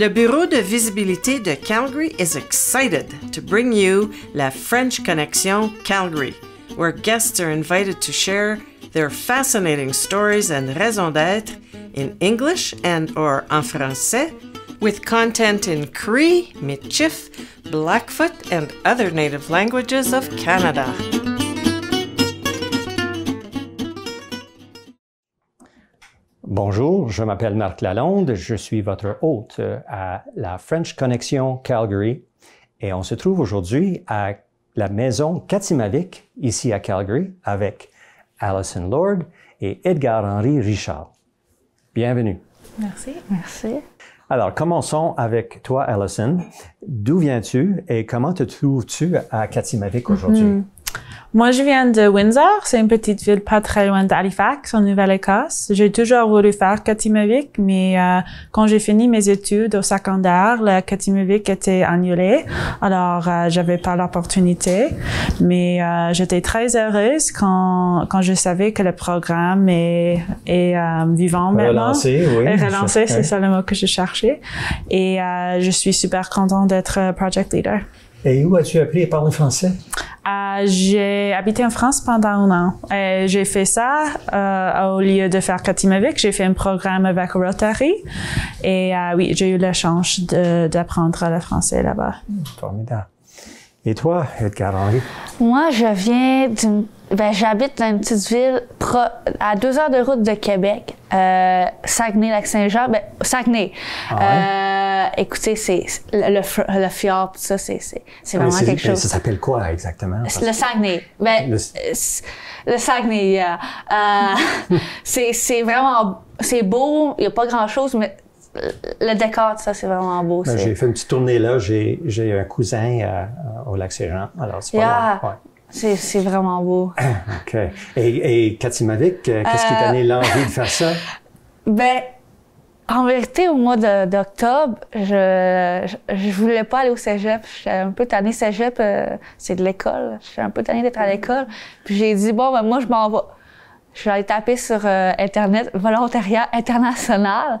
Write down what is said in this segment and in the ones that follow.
Le Bureau de visibilité de Calgary is excited to bring you La French Connection Calgary, where guests are invited to share their fascinating stories and raison d'être in English and or en français with content in Cree, Michif, Blackfoot, and other native languages of Canada. Bonjour, je m'appelle Marc Lalonde, je suis votre hôte euh, à la French Connection Calgary et on se trouve aujourd'hui à la maison Katimavik ici à Calgary avec Alison Lord et Edgar-Henri Richard. Bienvenue. Merci. Merci. Alors, commençons avec toi, Alison. D'où viens-tu et comment te trouves-tu à Katimavik aujourd'hui? Mhm. Moi, je viens de Windsor. C'est une petite ville pas très loin d'Halifax, en Nouvelle-Écosse. J'ai toujours voulu faire Katimovic, mais euh, quand j'ai fini mes études au secondaire, la Katimavik était annulée. Alors, euh, j'avais pas l'opportunité. Mais euh, j'étais très heureuse quand, quand je savais que le programme est, est euh, vivant maintenant. Relancé, oui. Relancé, c'est ça le mot que je cherchais. Et je suis super contente d'être project leader. Et où as-tu appris à parler français? Euh, j'ai habité en France pendant un an. Euh, j'ai fait ça euh, au lieu de faire Katimavik. J'ai fait un programme avec Rotary. Et oui, j'ai eu la chance d'apprendre le français là-bas. Formidable. Et toi, Edgar Henry? Moi, je viens d'une ben, j'habite dans une petite ville à deux heures de route de Québec, euh, Saguenay-Lac-Saint-Jean. Ben, Saguenay. Ah euh, écoutez, c'est le, fjord, tout ça, c'est ah, vraiment quelque chose. Ça s'appelle quoi exactement? Le Saguenay. Ben, euh, le, Saguenay, yeah. euh, c'est vraiment... C'est beau, il n'y a pas grand-chose, mais le décor, ça, c'est vraiment beau. Ben, j'ai fait une petite tournée là. J'ai, un cousin euh, au lac Saint-Jean. Alors, c'est pas c'est vraiment beau. OK. Et, et euh, qu'est-ce qui t'a euh, donné l'envie de faire ça? Ben, en vérité, au mois d'octobre, je, je, voulais pas aller au cégep. J'étais un peu tannée. Cégep, euh, c'est de l'école. J'étais un peu tannée d'être à mm-hmm. l'école. Puis j'ai dit, bon, ben moi, je m'en vais. Je vais aller taper sur Internet, volontariat international.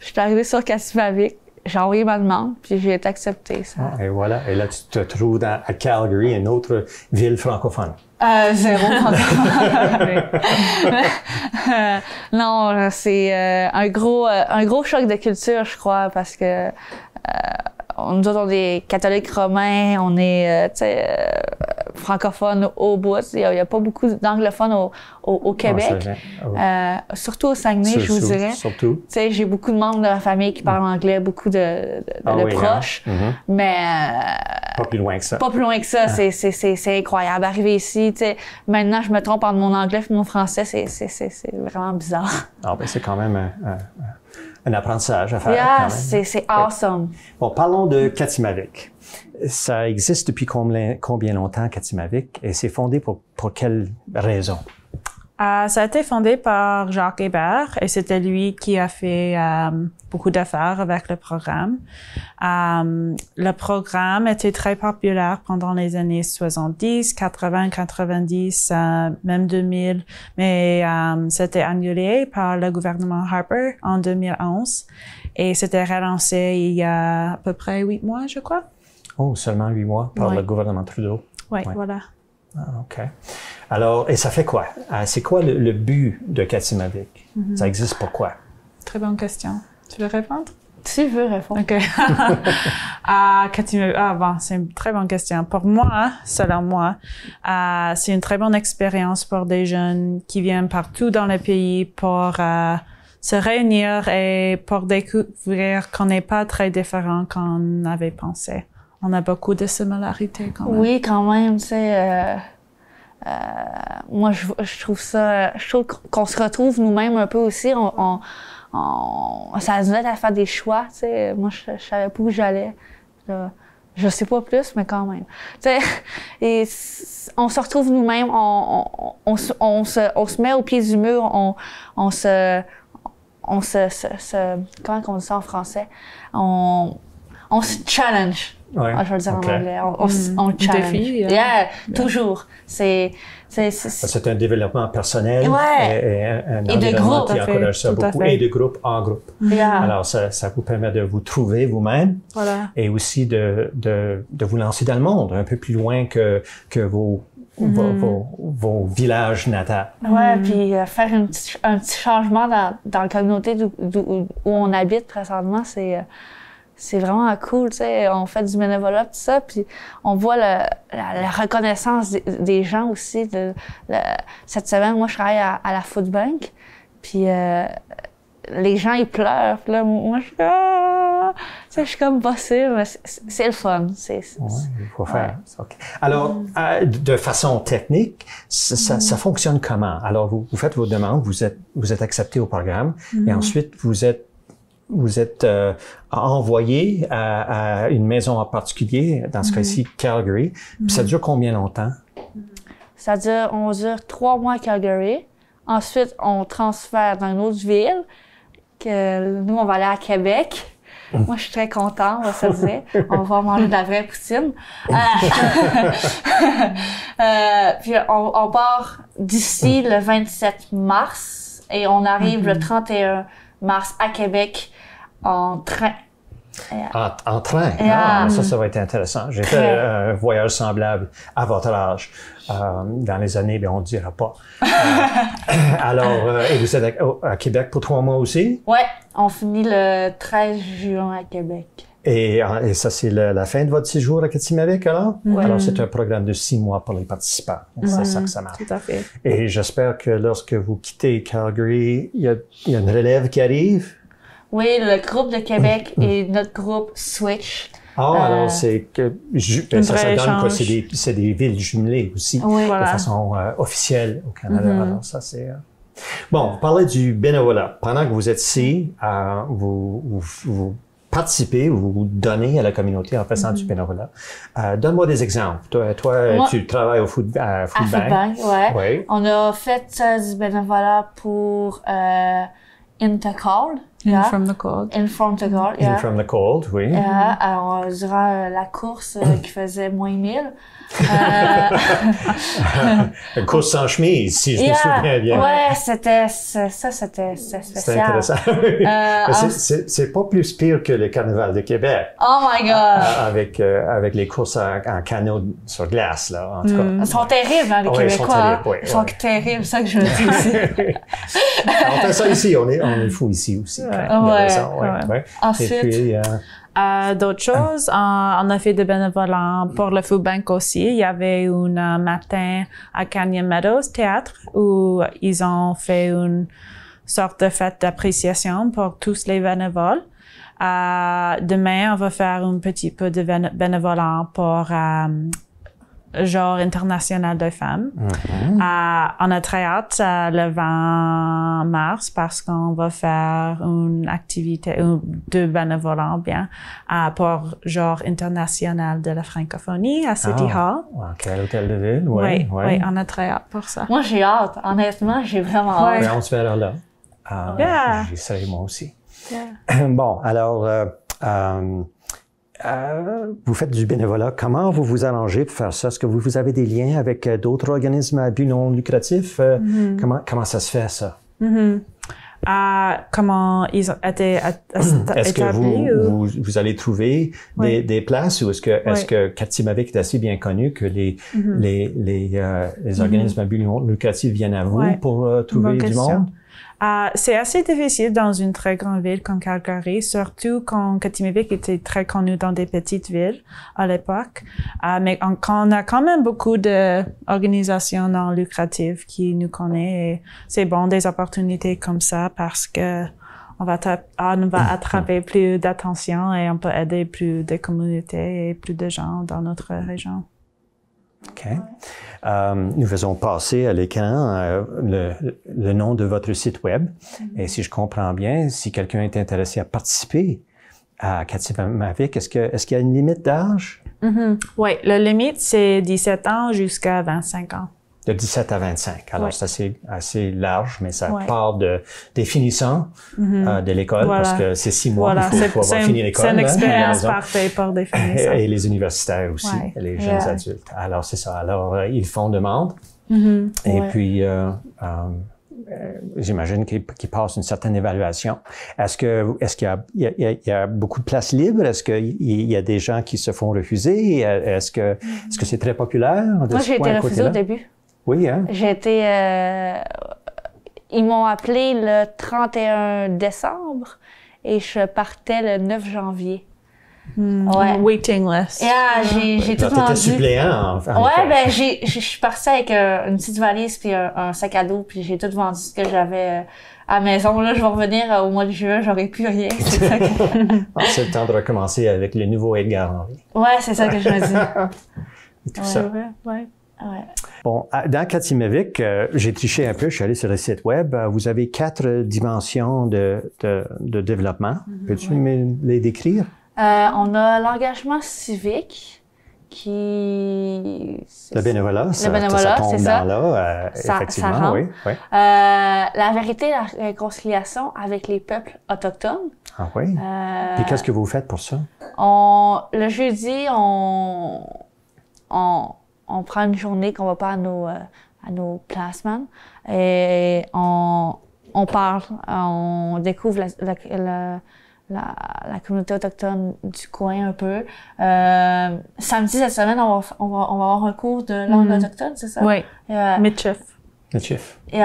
Je suis arrivée sur Katimavik j'ai envoyé ma demande, puis j'ai été accepté Ça. Ah, et voilà. Et là, tu te trouves à Calgary, une autre ville francophone. Euh, zéro non, c'est euh, un gros euh, un gros choc de culture, je crois, parce que euh, on, nous autres, on est catholiques romains, on est euh, sais, euh, francophones au bout. Il n'y a, pas beaucoup d'anglophones au, Québec. Ah euh, surtout au Saguenay, je vous dirais. Surtout. J'ai beaucoup de membres de ma famille qui parlent mm. anglais, beaucoup de, ah hein. proches. Mm-hmm. Mais. pas plus loin que ça. Pas plus loin que ça. Ah. C'est incroyable. Arriver ici, maintenant, je me trompe entre mon anglais et mon français. C'est vraiment bizarre. Ah, ben, c'est quand même un apprentissage à faire. Yeah, c'est awesome. Bon, parlons de Katimavik. Ça existe depuis combien, combien longtemps, Katimavik, et c'est fondé pour, pour quelles raisons? Ah, ça a été fondé par Jacques Hébert et c'était lui qui a fait euh, beaucoup d'affaires avec le programme. Euh, le programme était très populaire pendant les années 70, 80, 90, même 2000, mais euh, c'était annulé par le gouvernement Harper en 2011 et c'était relancé il y a à peu près huit mois, je crois. Oh, seulement huit mois par le gouvernement Trudeau. Oui, ouais. voilà. Ah, OK. Alors, et ça fait quoi? Ah, c'est quoi le, but de Katimavik? Mhm. Ça existe pourquoi? Très bonne question. Tu veux répondre? Tu veux répondre. OK. ah, ah, bon, c'est une très bonne question. Pour moi, selon moi, ah, c'est une très bonne expérience pour des jeunes qui viennent partout dans le pays pour se réunir et pour découvrir qu'on n'est pas très différent qu'on avait pensé on a beaucoup de similarités quand même. Oui, quand même, tu sais. Euh, euh, moi, je, trouve ça, je trouve qu'on se retrouve nous-mêmes un peu aussi. On, on, ça nous aide à faire des choix, tu sais. Moi, je, ne savais pas où j'allais. Je, ne sais pas plus, mais quand même. et on se retrouve nous-mêmes, on, se, se met au pied du mur, on, se, on se, se comment on dit ça en français? On, on se challenge. Ah, je vais le dire en anglais. On, mm. challenge. Euh. yeah. toujours. Ah, c'est, un développement personnel et, un, et de groupe, qui encourage beaucoup. Et de groupe en groupe. Alors, ça, vous permet de vous trouver vous-même voilà. et aussi de, vous lancer dans le monde, un peu plus loin que, mm-hmm. vos villages natals. Ouais, mm-hmm. puis euh, faire un petit changement dans, la communauté où, on habite présentement, c'est euh, c'est vraiment cool, tu sais, on fait du bénévolat, tout ça, puis on voit la, reconnaissance des, gens aussi. cette semaine, moi, je travaille à, la Food Bank, puis euh, les gens, ils pleurent, puis là, moi, je suis ah! je suis comme possible, mais c'est le fun. Oui, il faut faire. Alors, mm. euh, de façon technique, ça, mm. fonctionne comment? Alors, vous, faites vos demandes, vous êtes, vous êtes accepté au programme, et mm. ensuite, vous êtes vous êtes euh, envoyé à, une maison en particulier, dans ce mhm. cas-ci Calgary. ça mhm. dure combien longtemps? Ça dure, on dure trois mois à Calgary. Ensuite, on transfère dans une autre ville. Que nous, on va aller à Québec. Mhm. Moi, je suis très content, ça va se dire. On va manger de la vraie poutine. Euh, euh, puis on, part d'ici le 27 mars et on arrive le 31 mars à Québec en train. En, en, train. Ah, ça, hum, ça va être intéressant. J'ai fait un voyage semblable à votre âge. Euh, dans les années, bien, on ne dira pas. Euh, alors, euh, et vous êtes à, Québec pour trois mois aussi? Oui, on finit le 13 juin à Québec. Et, ça, c'est la fin de votre séjour à Catimérique, alors? Oui. Alors, c'est un programme de six mois pour les participants. C'est ça que ça marche. Tout à fait. Et j'espère que lorsque vous quittez Calgary, il y a une relève qui arrive. Oui, le groupe de Québec mm. et notre groupe Switch. Ah, euh, alors c'est que ça, ça, donne quoi C'est des, c'est des villes jumelées aussi, de façon euh, officielle au Canada. Mm-hmm. ça c'est. Euh, bon, vous parlez du bénévolat. Pendant que vous êtes ici, vous, vous, vous, participez, vous, donnez à la communauté en faisant du mm-hmm. bénévolat. donne-moi des exemples. Toi, toi tu travailles au food, à food à ouais. oui. On a fait du bénévolat pour Intercall. In from the cold. In from the cold, the cold, oui. Yeah. on euh, durant euh, la course euh, qui faisait moins 1000. euh... Une course sans chemise, si je me souviens bien. Ouais, c'était, ça, c'était, spécial. C'est intéressant. euh, c'est pas plus pire que le carnaval de Québec. Oh my God! Avec, avec les courses en, canot sur glace, là, en tout cas. Mm. Ils sont terribles, hein, les Québécois. Ils sont terribles, c'est ça que je veux dire aussi. on fait ça ici, on est, on est fou ici aussi d'autres choses. On, a fait des bénévoles pour le food bank aussi. Il y avait un euh, matin à Canyon Meadows Théâtre où ils ont fait une sorte de fête d'appréciation pour tous les bénévoles. Euh, demain, on va faire un petit peu de bénévolat pour euh, Genre international de femmes. Mhm. Euh, on a très hâte euh, le 20 mars parce qu'on va faire une activité euh, de bénévolat bien euh, pour genre international de la francophonie à City ah, Hall. Ok, à l'hôtel de ville. Ouais, oui, ouais. oui, on a très hâte pour ça. Moi, j'ai hâte. Honnêtement, j'ai vraiment hâte. Ouais. Ben, on se verra là. Ah, yeah. J'essaie moi aussi. Yeah. bon, alors. euh, euh, vous faites du bénévolat. Comment vous vous arrangez pour faire ça? Est-ce que vous, avez des liens avec euh, d'autres organismes à but non lucratif? Euh, mm-hmm. comment, comment ça se fait, ça? Mm-hmm. comment ils ont été Est-ce que vous, vous, allez trouver des, des, places ou est-ce que, est-ce que Katsimavik est assez bien connu que les, mm-hmm. les, les, organismes à but non lucratif viennent à vous pour trouver Bonne du monde? Ah, c'est assez difficile dans une très grande ville comme Calgary, surtout quand Katimivik était très connu dans des petites villes à l'époque. Ah, mais on, on, a quand même beaucoup d'organisations non lucratives qui nous connaissent et c'est bon des opportunités comme ça parce que ah, on va attraper plus d'attention et on peut aider plus de communautés et plus de gens dans notre région. Okay. Euh, nous faisons passer à l'écran euh, le, nom de votre site web. Mhm. Et si je comprends bien, si quelqu'un est intéressé à participer à Cathy Mavic, est-ce qu'il y a une limite d'âge? Mhm. Oui, la limite, c'est 17 ans jusqu'à 25 ans de 17 à 25. Alors, ça c'est assez, large, mais ça part de, des finissants mhm. euh, de l'école, parce que c'est six mois qu'il faut, avoir fini l'école. C'est une hein, expérience parfaite pour des finissants. Et, les universitaires aussi, les jeunes adultes. Alors, c'est ça. Alors, euh, ils font demande. Mhm. Et puis, euh, euh, euh j'imagine qu'ils passent une certaine évaluation. Est-ce que est-ce qu'il y, y, a beaucoup de places libres Est-ce qu'il y a des gens qui se font refuser Est-ce que est-ce que c'est très populaire Moi, j'ai été refusée au début. Oui, hein? J'ai euh, ils m'ont appelé le 31 décembre et je partais le 9 janvier. Hmm. Oui. Waiting Yeah, j'ai, tout vendu. Hein, en, fait. Ouais, ben, je suis partie avec une petite valise puis un, sac à dos puis j'ai tout vendu ce que j'avais euh, à maison. Là, je vais revenir euh, au mois de juin, j'aurai plus rien. Ah, c'est le temps de recommencer avec le nouveau Edgar Henry. Ouais, c'est ça que je me dis. tout ça. ouais. ouais. Bon, dans Katsimevik, euh, j'ai triché un peu, je suis allé sur le site web. Euh, vous avez quatre dimensions de, développement. Mhm, Peux-tu les décrire? Euh, on a l'engagement civique, qui... Le bénévolat, ça, le bénévolat, ça tombe effectivement, oui. la vérité, la réconciliation avec les peuples autochtones. Ah oui? Et qu'est-ce que vous faites pour ça? On, le jeudi, on, on prend une journée qu'on va pas à nos, euh, à nos placements et on, on parle, on découvre la, la, communauté autochtone du coin un peu. Euh, samedi cette semaine, on va, on va, on va avoir un cours de langue mm-hmm. autochtone, c'est ça? Oui. Midchief. Midchief. Et,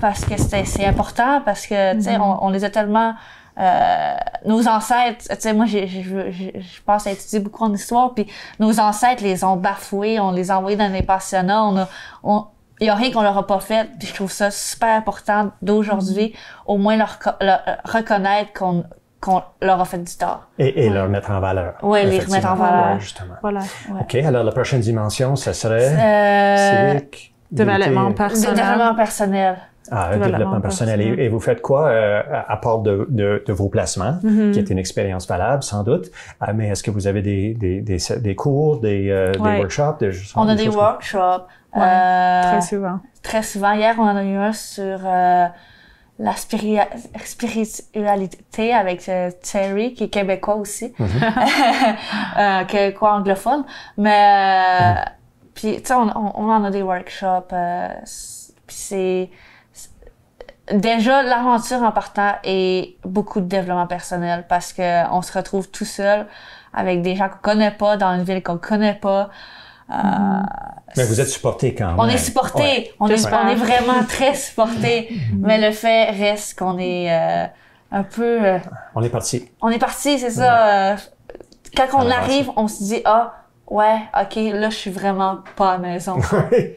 parce que c'est important, parce que, tu sais, mm-hmm. on, on, les a tellement euh, nos ancêtres, tu sais, moi, je pense à étudier beaucoup en histoire, puis nos ancêtres les ont bafoués, on les a envoyés dans des pensionnats, on a, il y a rien qu'on leur a pas fait, puis je trouve ça super important d'aujourd'hui, au moins leur, euh, reconnaître qu'on qu'on leur a fait du tort. Et, et leur mettre en valeur. Oui, les remettre en valeur. justement. Voilà. OK, alors la prochaine dimension, ce serait euh, personnel. Développement personnel. Ah, développement, personnel. Et, vous faites quoi euh, à part de, de, vos placements, mm-hmm. qui est une expérience valable sans doute, ah, mais est-ce que vous avez des, des, des, des cours, des, euh, des workshops? on a des, workshops. très euh, souvent. Très souvent. Hier, on en a eu un sur la spiritualité avec Terry, qui est québécois aussi, mm québécois anglophone. Mais mm-hmm. puis, tu sais, on, on, on, en a des workshops. puis c'est déjà l'aventure en partant est beaucoup de développement personnel parce que on se retrouve tout seul avec des gens qu'on connaît pas dans une ville qu'on connaît pas. Euh, mm-hmm. mais vous êtes supporté quand même. On est supporté, on, est, vraiment très supporté, mm-hmm. mais le fait reste qu'on est euh, un peu. Euh, on est parti. On est parti, c'est ça. quand on arrive, on se dit ah ouais, OK, là, je suis vraiment pas à maison.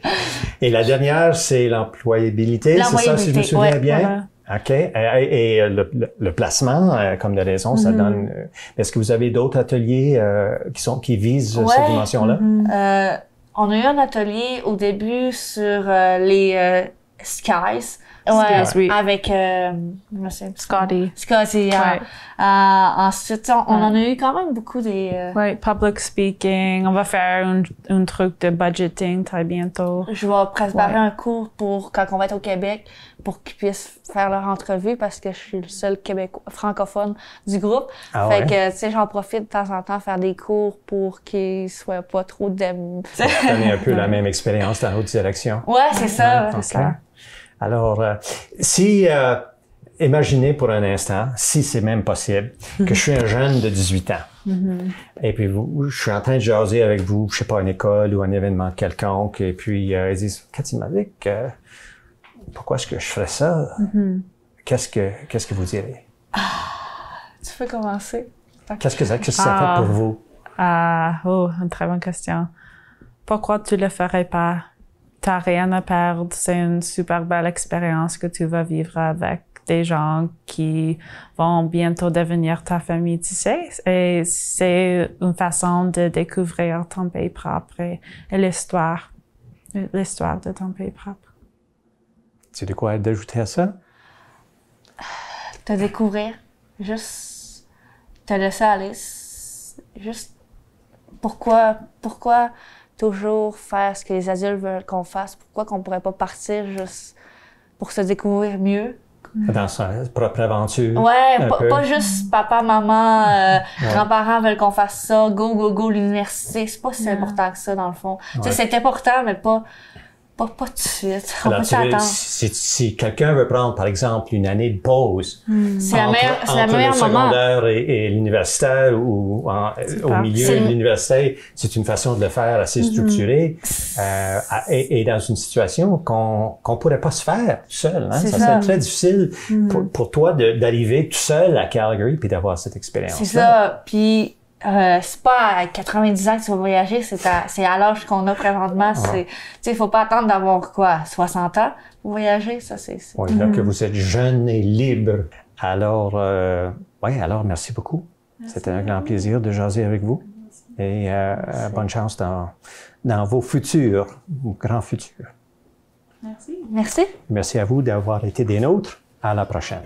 et la dernière, c'est l'employabilité, c'est ça, si je me souviens bien? OK. Et, le, placement, euh, comme de raison, ça mhm. donne. Euh, est-ce que vous avez d'autres ateliers euh, qui sont qui visent ces cette dimension-là? Mhm. on a eu un atelier au début sur les skies. Ouais, avec euh, Scotty. Scotty, euh, ensuite, on, on, en a eu quand même beaucoup des... Euh, public speaking. On va faire un, truc de budgeting très bientôt. Je vais préparer un cours pour quand on va être au Québec pour qu'ils puissent faire leur entrevue parce que je suis le seul Québécois francophone du groupe. Ah fait que, tu j'en profite de temps en temps faire des cours pour qu'ils soient pas trop... De... donner un peu la même expérience dans l'autre direction. Ouais, c'est ça. Alors, euh, si, euh, imaginez pour un instant, si c'est même possible, que je suis un jeune de 18 ans. Mhm. Et puis, vous, je suis en train de jaser avec vous, je sais pas, une école ou un événement quelconque. Et puis, euh, ils disent, Cathy euh, pourquoi est-ce que je ferais ça? Mhm. Qu'est-ce que, que vous direz? Ah, tu peux commencer. Qu'est-ce que ça, ça fait pour ah. vous? Ah, oh, une très bonne question. Pourquoi tu le ferais pas? t'as rien à perdre. C'est une super belle expérience que tu vas vivre avec des gens qui vont bientôt devenir ta famille, tu sais. Et c'est une façon de découvrir ton pays propre et, l'histoire, l'histoire de ton pays propre. Tu de quoi ajouter à ça? Te découvrir, juste te laisser aller, juste pourquoi, pourquoi toujours faire ce que les adultes veulent qu'on fasse. Pourquoi qu'on pourrait pas partir juste pour se découvrir mieux? Dans sa propre aventure. Ouais, pas, juste papa, maman, euh, grands-parents veulent qu'on fasse ça, go, go, go, l'université. C'est pas si important que ça, dans le fond. c'est important, mais pas tout de suite. Si, quelqu'un veut prendre, par exemple, une année de pause hmm. c'est entre, la la le secondaire moment. et, l'universitaire ou au milieu de l'université, c'est une façon de le faire assez hmm. structurée euh, et, dans une situation qu'on qu'on pourrait pas se faire seul. Hein? Ça, serait très difficile hmm. pour, pour, toi d'arriver tout seul à Calgary puis d'avoir cette expérience. C'est ça. Puis euh, c'est pas à 90 ans que tu vas voyager, c'est à, l'âge qu'on a présentement. Ouais. il faut pas attendre d'avoir quoi, 60 ans pour voyager, ça c'est. Oui, mhm. que vous êtes jeune et libre. Alors, euh, ouais, alors merci beaucoup. C'était un grand plaisir de jaser avec vous. Et euh, bonne chance dans, dans vos futurs, vos grands futurs. Merci. Merci. Merci à vous d'avoir été des nôtres. À la prochaine.